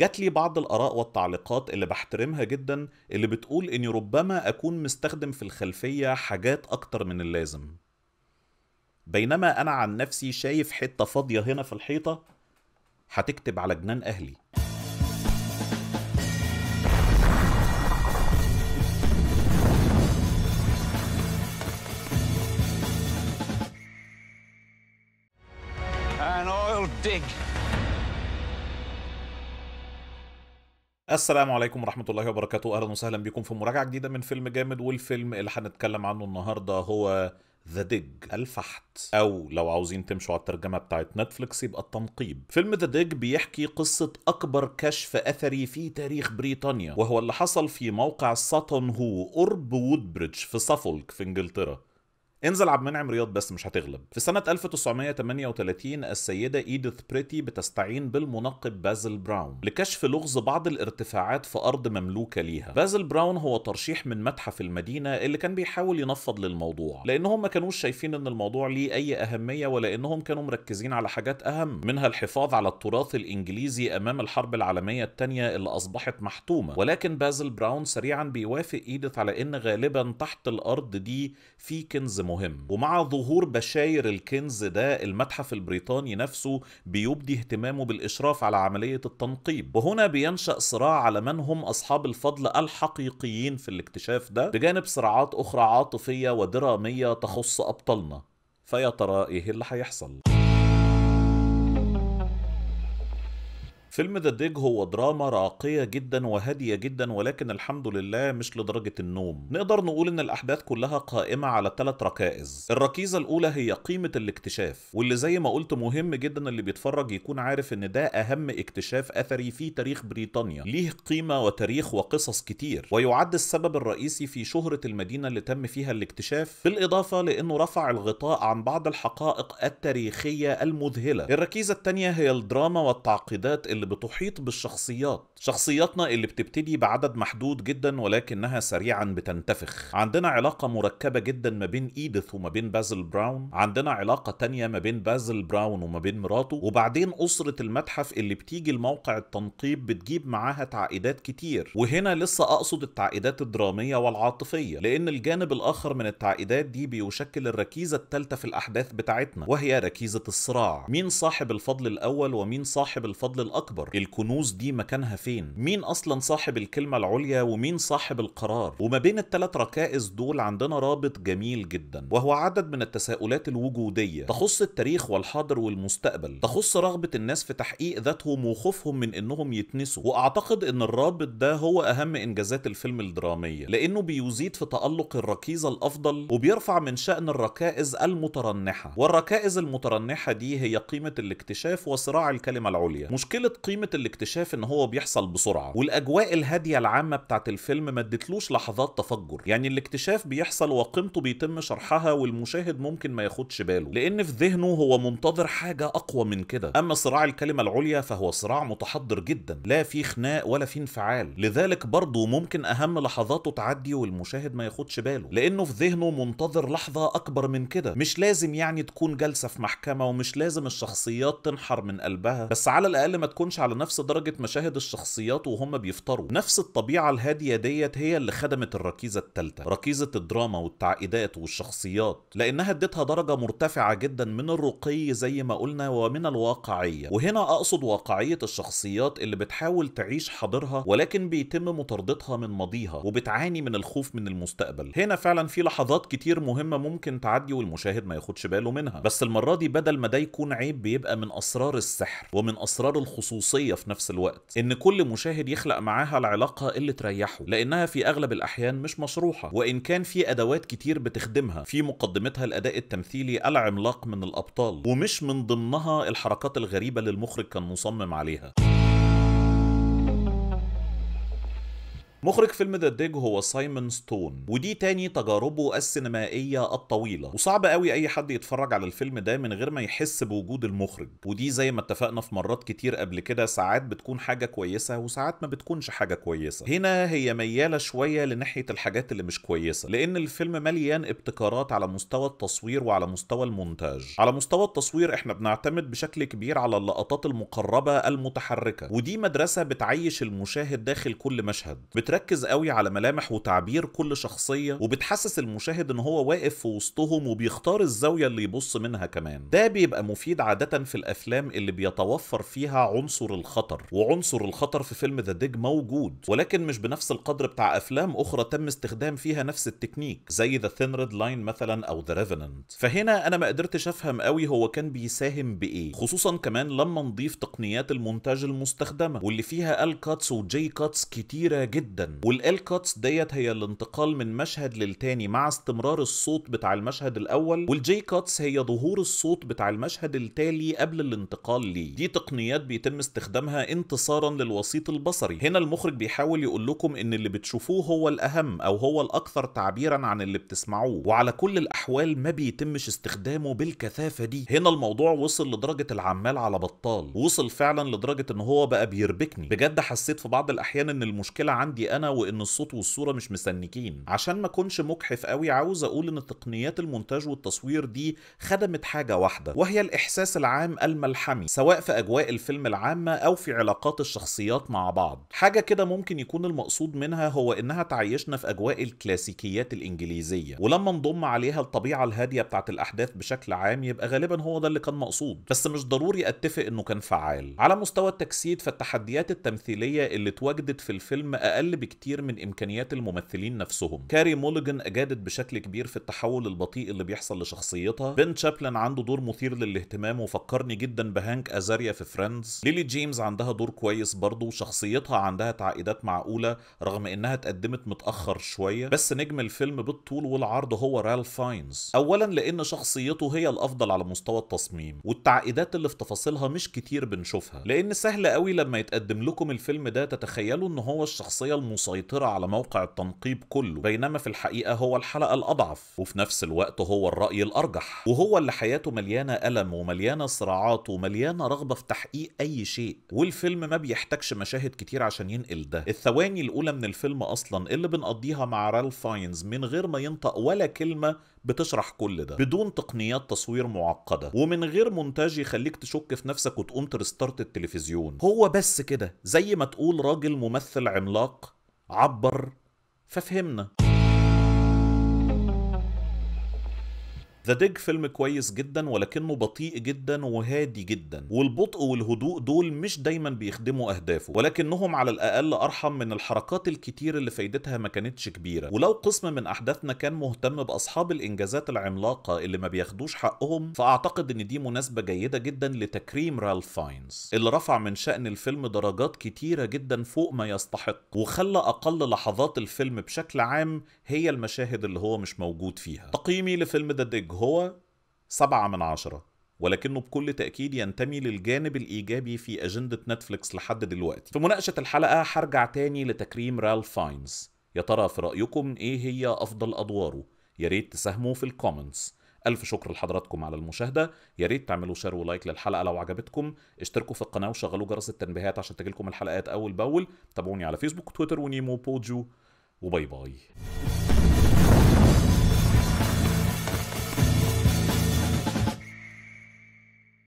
جات لي بعض الآراء والتعليقات اللي بحترمها جدا اللي بتقول إني ربما أكون مستخدم في الخلفية حاجات أكتر من اللازم بينما أنا عن نفسي شايف حتة فاضية هنا في الحيطة هتكتب على جنان أهلي السلام عليكم ورحمة الله وبركاته أهلا وسهلا بكم في مراجعة جديدة من فيلم جامد والفيلم اللي هنتكلم عنه النهاردة هو ذا ديج الفحت او لو عاوزين تمشوا على الترجمه بتاعت نتفليكس يبقى التنقيب فيلم ذا ديج بيحكي قصه اكبر كشف اثري في تاريخ بريطانيا وهو اللي حصل في موقع ساتون هو قرب وودبريدج في سافولك في انجلترا انزل عبد المنعم رياض بس مش هتغلب في سنة 1938 السيدة إيديث بريتي بتستعين بالمنقب بازل براون لكشف لغز بعض الارتفاعات في أرض مملوكة ليها بازل براون هو ترشيح من متحف المدينة اللي كان بيحاول ينفض للموضوع لأنهم ما كانوش شايفين إن الموضوع ليه أي أهمية ولأنهم كانوا مركزين على حاجات أهم منها الحفاظ على التراث الإنجليزي أمام الحرب العالمية الثانية اللي أصبحت محتومة ولكن بازل براون سريعا بيوافق إيديث على إن غالبا تحت الأرض دي في كنز مهم ومع ظهور بشاير الكنز ده المتحف البريطاني نفسه بيبدي اهتمامه بالإشراف على عملية التنقيب وهنا بينشأ صراع على من هم أصحاب الفضل الحقيقيين في الاكتشاف ده بجانب صراعات أخرى عاطفية ودرامية تخص أبطالنا فيا ترى إيه اللي هيحصل؟ فيلم ذا ديج هو دراما راقية جدا وهادية جدا ولكن الحمد لله مش لدرجة النوم نقدر نقول ان الاحداث كلها قائمة على ثلاث ركائز الركيزة الاولى هي قيمة الاكتشاف واللي زي ما قلت مهم جدا اللي بيتفرج يكون عارف ان ده اهم اكتشاف اثري في تاريخ بريطانيا ليه قيمة وتاريخ وقصص كتير ويعد السبب الرئيسي في شهرة المدينة اللي تم فيها الاكتشاف بالاضافة لانه رفع الغطاء عن بعض الحقائق التاريخية المذهلة الركيزة الثانية هي الدراما والتعقيدات اللي اللي بتحيط بالشخصيات شخصياتنا اللي بتبتدي بعدد محدود جدا ولكنها سريعا بتنتفخ عندنا علاقة مركبة جدا ما بين إيديث وما بين بازل براون عندنا علاقة تانية ما بين بازل براون وما بين مراته وبعدين أسرة المتحف اللي بتيجي الموقع التنقيب بتجيب معاها تعقيدات كتير وهنا لسه أقصد التعقيدات الدرامية والعاطفية لأن الجانب الآخر من التعقيدات دي بيشكل الركيزة الثالثة في الأحداث بتاعتنا وهي ركيزة الصراع مين صاحب الفضل الأول ومين صاحب الفضل الأكبر اكبر الكنوز دي مكانها فين مين اصلا صاحب الكلمه العليا ومين صاحب القرار وما بين الثلاث ركائز دول عندنا رابط جميل جدا وهو عدد من التساؤلات الوجوديه تخص التاريخ والحاضر والمستقبل تخص رغبه الناس في تحقيق ذاتهم وخوفهم من انهم يتنسوا واعتقد ان الرابط ده هو اهم انجازات الفيلم الدراميه لانه بيزيد في تالق الركيزه الافضل وبيرفع من شان الركائز المترنحه والركائز المترنحه دي هي قيمه الاكتشاف وصراع الكلمه العليا مشكله قيمه الاكتشاف ان هو بيحصل بسرعه والاجواء الهاديه العامه بتاعت الفيلم ما ادتلوش لحظات تفجر يعني الاكتشاف بيحصل وقيمته بيتم شرحها والمشاهد ممكن ما ياخدش باله لان في ذهنه هو منتظر حاجه اقوى من كده اما صراع الكلمه العليا فهو صراع متحضر جدا لا في خناق ولا في انفعال لذلك برضه ممكن اهم لحظاته تعدي والمشاهد ما ياخدش باله لانه في ذهنه منتظر لحظه اكبر من كده مش لازم يعني تكون جلسه في محكمه ومش لازم الشخصيات تنحر من قلبها بس على الاقل ما تكونش يكونش على نفس درجه مشاهد الشخصيات وهم بيفطروا نفس الطبيعه الهاديه ديت هي اللي خدمت الركيزه الثالثه ركيزه الدراما والتعقيدات والشخصيات لانها اديتها درجه مرتفعه جدا من الرقي زي ما قلنا ومن الواقعيه وهنا اقصد واقعيه الشخصيات اللي بتحاول تعيش حاضرها ولكن بيتم مطاردتها من ماضيها وبتعاني من الخوف من المستقبل هنا فعلا في لحظات كتير مهمه ممكن تعدي والمشاهد ما ياخدش باله منها بس المره دي بدل ما ده يكون عيب بيبقى من اسرار السحر ومن اسرار الخصوص خصوصيه في نفس الوقت ان كل مشاهد يخلق معاها العلاقه اللي تريحه لانها في اغلب الاحيان مش مشروحه وان كان في ادوات كتير بتخدمها في مقدمتها الاداء التمثيلي العملاق من الابطال ومش من ضمنها الحركات الغريبه اللي المخرج كان مصمم عليها مخرج فيلم ذا ديج هو سايمون ستون ودي تاني تجاربه السينمائيه الطويله وصعب قوي اي حد يتفرج على الفيلم ده من غير ما يحس بوجود المخرج ودي زي ما اتفقنا في مرات كتير قبل كده ساعات بتكون حاجه كويسه وساعات ما بتكونش حاجه كويسه هنا هي مياله شويه لناحيه الحاجات اللي مش كويسه لان الفيلم مليان ابتكارات على مستوى التصوير وعلى مستوى المونتاج على مستوى التصوير احنا بنعتمد بشكل كبير على اللقطات المقربه المتحركه ودي مدرسه بتعيش المشاهد داخل كل مشهد بتركز قوي على ملامح وتعبير كل شخصية وبتحسس المشاهد ان هو واقف في وسطهم وبيختار الزاوية اللي يبص منها كمان ده بيبقى مفيد عادة في الافلام اللي بيتوفر فيها عنصر الخطر وعنصر الخطر في فيلم ذا ديج موجود ولكن مش بنفس القدر بتاع افلام اخرى تم استخدام فيها نفس التكنيك زي ذا ثين ريد لاين مثلا او ذا ريفننت فهنا انا ما قدرتش افهم قوي هو كان بيساهم بايه خصوصا كمان لما نضيف تقنيات المونتاج المستخدمه واللي فيها ال كاتس وجي كاتس كتيره جدا والال كاتس ديت هي الانتقال من مشهد للتاني مع استمرار الصوت بتاع المشهد الاول والجي كاتس هي ظهور الصوت بتاع المشهد التالي قبل الانتقال ليه دي تقنيات بيتم استخدامها انتصارا للوسيط البصري هنا المخرج بيحاول يقول لكم ان اللي بتشوفوه هو الاهم او هو الاكثر تعبيرا عن اللي بتسمعوه وعلى كل الاحوال ما بيتمش استخدامه بالكثافه دي هنا الموضوع وصل لدرجه العمال على بطال وصل فعلا لدرجه ان هو بقى بيربكني بجد حسيت في بعض الاحيان ان المشكله عندي انا وان الصوت والصوره مش مستنيكين عشان ما اكونش مجحف قوي عاوز اقول ان تقنيات المونتاج والتصوير دي خدمت حاجه واحده وهي الاحساس العام الملحمي سواء في اجواء الفيلم العامه او في علاقات الشخصيات مع بعض حاجه كده ممكن يكون المقصود منها هو انها تعيشنا في اجواء الكلاسيكيات الانجليزيه ولما نضم عليها الطبيعه الهاديه بتاعه الاحداث بشكل عام يبقى غالبا هو ده اللي كان مقصود بس مش ضروري اتفق انه كان فعال على مستوى التجسيد فالتحديات التمثيليه اللي اتواجدت في الفيلم اقل بكتير من إمكانيات الممثلين نفسهم كاري موليجان أجادت بشكل كبير في التحول البطيء اللي بيحصل لشخصيتها بن شابلن عنده دور مثير للاهتمام وفكرني جدا بهانك أزاريا في فريندز ليلي جيمز عندها دور كويس برضه وشخصيتها عندها تعقيدات معقولة رغم إنها اتقدمت متأخر شوية بس نجم الفيلم بالطول والعرض هو رالف فاينز أولا لأن شخصيته هي الأفضل على مستوى التصميم والتعقيدات اللي في تفاصيلها مش كتير بنشوفها لأن سهل قوي لما يتقدم لكم الفيلم ده تتخيلوا إن هو الشخصية مسيطرة على موقع التنقيب كله بينما في الحقيقة هو الحلقة الأضعف وفي نفس الوقت هو الرأي الأرجح وهو اللي حياته مليانة ألم ومليانة صراعات ومليانة رغبة في تحقيق أي شيء والفيلم ما بيحتاجش مشاهد كتير عشان ينقل ده الثواني الأولى من الفيلم أصلا اللي بنقضيها مع رالف فاينز من غير ما ينطق ولا كلمة بتشرح كل ده بدون تقنيات تصوير معقده ومن غير مونتاج يخليك تشك في نفسك وتقوم ترستارت التلفزيون هو بس كده زي ما تقول راجل ممثل عملاق عبر ففهمنا ذا ديج فيلم كويس جدا ولكنه بطيء جدا وهادي جدا والبطء والهدوء دول مش دايما بيخدموا اهدافه ولكنهم على الاقل ارحم من الحركات الكتير اللي فايدتها ما كانتش كبيره ولو قسم من احداثنا كان مهتم باصحاب الانجازات العملاقه اللي ما بياخدوش حقهم فاعتقد ان دي مناسبه جيده جدا لتكريم رالف فاينز اللي رفع من شان الفيلم درجات كتيره جدا فوق ما يستحق وخلى اقل لحظات الفيلم بشكل عام هي المشاهد اللي هو مش موجود فيها تقييمي لفيلم ذا ديج هو سبعة من عشرة ولكنه بكل تأكيد ينتمي للجانب الإيجابي في أجندة نتفليكس لحد دلوقتي في مناقشة الحلقة هرجع تاني لتكريم رالف فاينز يا ترى في رأيكم إيه هي أفضل أدواره يا ريت تساهموا في الكومنتس ألف شكر لحضراتكم على المشاهدة يا ريت تعملوا شير ولايك للحلقة لو عجبتكم اشتركوا في القناة وشغلوا جرس التنبيهات عشان تجيلكم الحلقات أول بأول تابعوني على فيسبوك وتويتر ونيمو بوجو وباي باي